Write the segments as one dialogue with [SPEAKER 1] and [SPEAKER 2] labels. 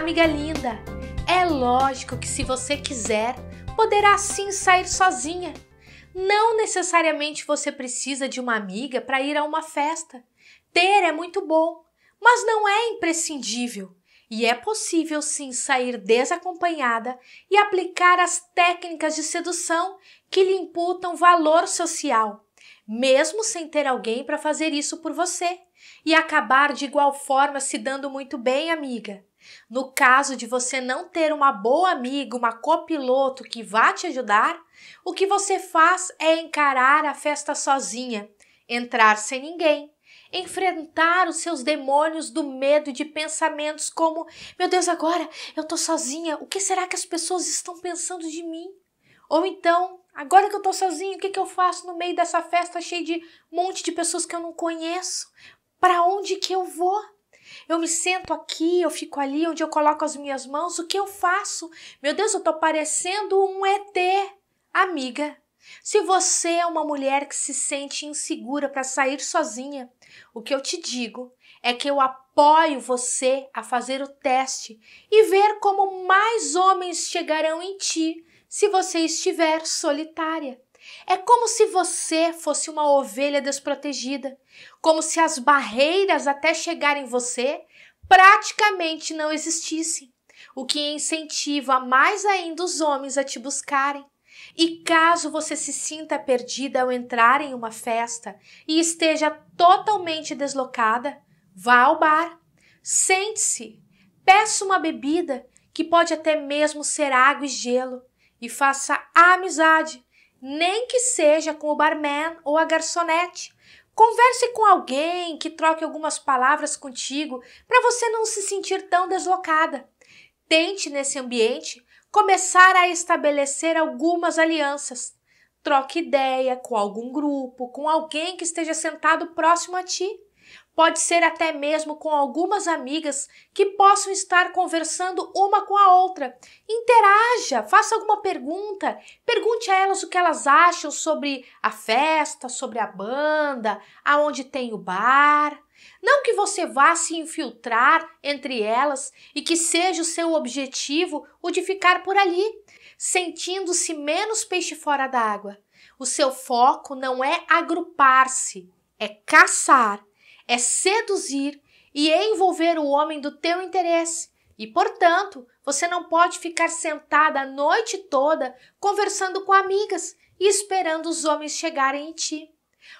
[SPEAKER 1] Amiga linda, é lógico que se você quiser, poderá sim sair sozinha. Não necessariamente você precisa de uma amiga para ir a uma festa. Ter é muito bom, mas não é imprescindível. E é possível sim sair desacompanhada e aplicar as técnicas de sedução que lhe imputam valor social, mesmo sem ter alguém para fazer isso por você, e acabar de igual forma se dando muito bem, amiga. No caso de você não ter uma boa amiga, uma copiloto que vá te ajudar, o que você faz é encarar a festa sozinha, entrar sem ninguém, enfrentar os seus demônios do medo de pensamentos como: meu Deus, agora eu tô sozinha, o que será que as pessoas estão pensando de mim? Ou então, agora que eu tô sozinho, o que, que eu faço no meio dessa festa cheia de um monte de pessoas que eu não conheço? Para onde que eu vou? Eu me sento aqui, eu fico ali onde eu coloco as minhas mãos, o que eu faço? Meu Deus, eu tô parecendo um ET. Amiga, se você é uma mulher que se sente insegura para sair sozinha, o que eu te digo é que eu apoio você a fazer o teste e ver como mais homens chegarão em ti se você estiver solitária. É como se você fosse uma ovelha desprotegida, como se as barreiras até chegar em você praticamente não existissem, o que incentiva mais ainda os homens a te buscarem. E caso você se sinta perdida ao entrar em uma festa e esteja totalmente deslocada, vá ao bar, sente-se, peça uma bebida, que pode até mesmo ser água e gelo, e faça amizade nem que seja com o barman ou a garçonete. Converse com alguém que troque algumas palavras contigo para você não se sentir tão deslocada. Tente, nesse ambiente, começar a estabelecer algumas alianças. Troque ideia com algum grupo, com alguém que esteja sentado próximo a ti. Pode ser até mesmo com algumas amigas que possam estar conversando uma com a outra. Interaja, faça alguma pergunta, pergunte a elas o que elas acham sobre a festa, sobre a banda, aonde tem o bar. Não que você vá se infiltrar entre elas e que seja o seu objetivo o de ficar por ali, sentindo-se menos peixe fora d'água. O seu foco não é agrupar-se, é caçar é seduzir e envolver o homem do teu interesse. E, portanto, você não pode ficar sentada a noite toda conversando com amigas e esperando os homens chegarem em ti.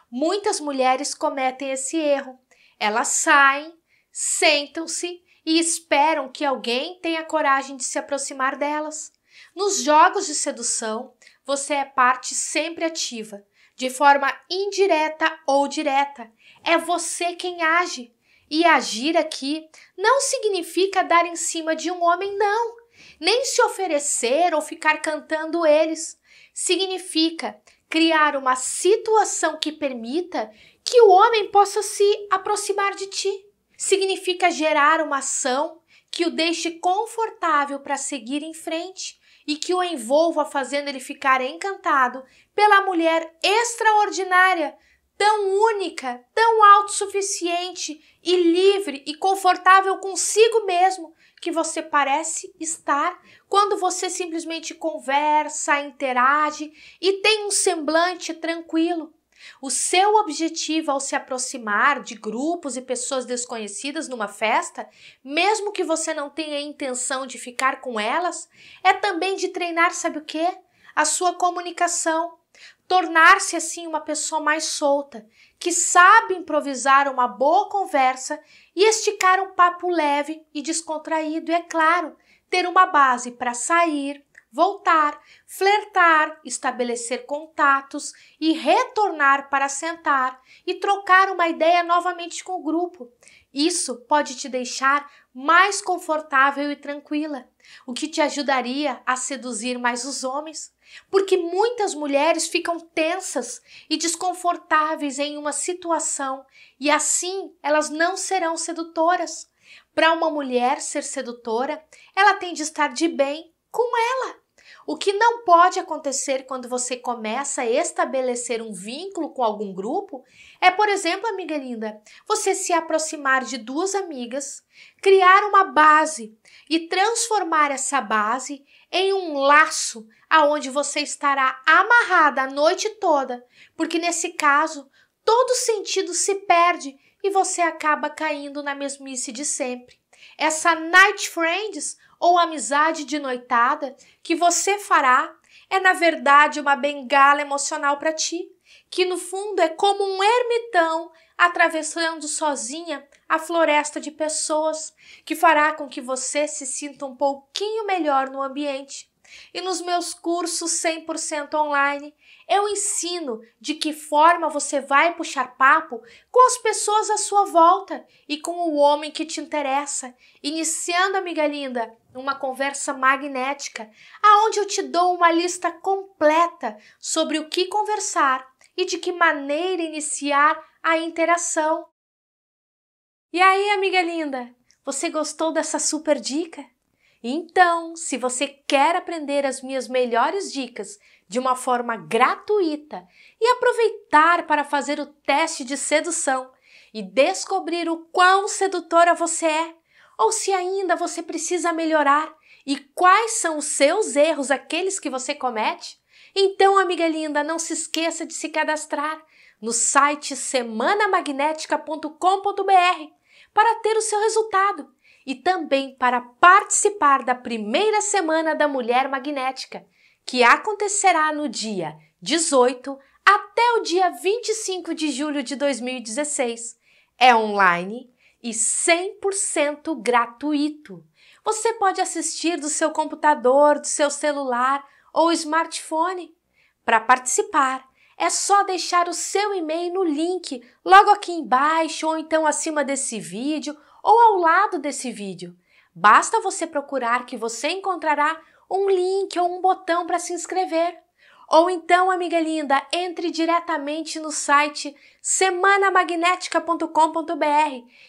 [SPEAKER 1] Muitas mulheres cometem esse erro. Elas saem, sentam-se e esperam que alguém tenha coragem de se aproximar delas. Nos jogos de sedução, você é parte sempre ativa, de forma indireta ou direta, é você quem age. E agir aqui não significa dar em cima de um homem, não. Nem se oferecer ou ficar cantando eles. Significa criar uma situação que permita que o homem possa se aproximar de ti. Significa gerar uma ação que o deixe confortável para seguir em frente e que o envolva fazendo ele ficar encantado pela mulher extraordinária tão única, tão autossuficiente e livre e confortável consigo mesmo que você parece estar quando você simplesmente conversa, interage e tem um semblante tranquilo. O seu objetivo ao se aproximar de grupos e pessoas desconhecidas numa festa, mesmo que você não tenha a intenção de ficar com elas, é também de treinar, sabe o quê? A sua comunicação tornar-se assim uma pessoa mais solta, que sabe improvisar uma boa conversa e esticar um papo leve e descontraído, e é claro, ter uma base para sair, voltar, flertar, estabelecer contatos e retornar para sentar e trocar uma ideia novamente com o grupo. Isso pode te deixar mais confortável e tranquila, o que te ajudaria a seduzir mais os homens, porque muitas mulheres ficam tensas e desconfortáveis em uma situação e assim elas não serão sedutoras. Para uma mulher ser sedutora, ela tem de estar de bem com ela o que não pode acontecer quando você começa a estabelecer um vínculo com algum grupo é, por exemplo, amiga linda, você se aproximar de duas amigas, criar uma base e transformar essa base em um laço aonde você estará amarrada a noite toda, porque nesse caso todo sentido se perde e você acaba caindo na mesmice de sempre. Essa night friends ou amizade de noitada que você fará é, na verdade, uma bengala emocional para ti, que no fundo é como um ermitão atravessando sozinha a floresta de pessoas, que fará com que você se sinta um pouquinho melhor no ambiente. E nos meus cursos 100% online, eu ensino de que forma você vai puxar papo com as pessoas à sua volta e com o homem que te interessa. Iniciando, amiga linda, numa conversa magnética, aonde eu te dou uma lista completa sobre o que conversar e de que maneira iniciar a interação. E aí, amiga linda, você gostou dessa super dica? Então, se você quer aprender as minhas melhores dicas de uma forma gratuita e aproveitar para fazer o teste de sedução e descobrir o quão sedutora você é, ou se ainda você precisa melhorar e quais são os seus erros, aqueles que você comete? Então, amiga linda, não se esqueça de se cadastrar no site semanamagnética.com.br para ter o seu resultado e também para participar da primeira semana da Mulher Magnética, que acontecerá no dia 18 até o dia 25 de julho de 2016. É online e 100% gratuito. Você pode assistir do seu computador, do seu celular ou smartphone. Para participar, é só deixar o seu e-mail no link logo aqui embaixo ou então acima desse vídeo ou ao lado desse vídeo. Basta você procurar que você encontrará um link ou um botão para se inscrever. Ou então, amiga linda, entre diretamente no site semanamagnética.com.br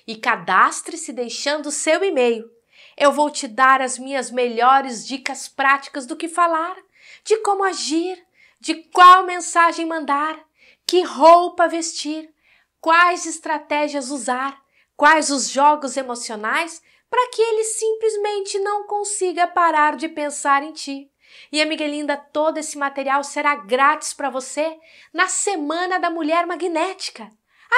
[SPEAKER 1] e cadastre-se deixando seu e-mail. Eu vou te dar as minhas melhores dicas práticas do que falar, de como agir, de qual mensagem mandar, que roupa vestir, quais estratégias usar, quais os jogos emocionais para que ele simplesmente não consiga parar de pensar em ti. E, amiga linda, todo esse material será grátis para você na Semana da Mulher Magnética.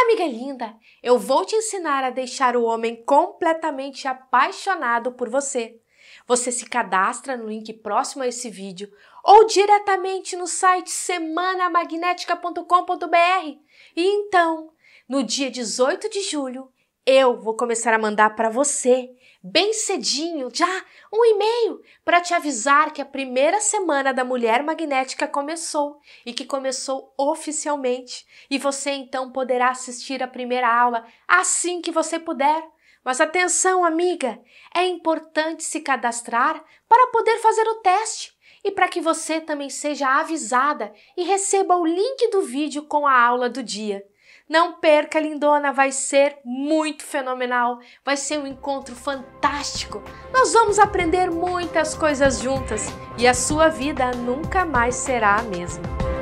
[SPEAKER 1] Amiga linda, eu vou te ensinar a deixar o homem completamente apaixonado por você. Você se cadastra no link próximo a esse vídeo ou diretamente no site semanamagnética.com.br. E então, no dia 18 de julho, eu vou começar a mandar para você bem cedinho, já um e-mail, para te avisar que a primeira semana da Mulher Magnética começou e que começou oficialmente. E você então poderá assistir a primeira aula assim que você puder. Mas atenção, amiga, é importante se cadastrar para poder fazer o teste e para que você também seja avisada e receba o link do vídeo com a aula do dia. Não perca, lindona, vai ser muito fenomenal, vai ser um encontro fantástico. Nós vamos aprender muitas coisas juntas e a sua vida nunca mais será a mesma.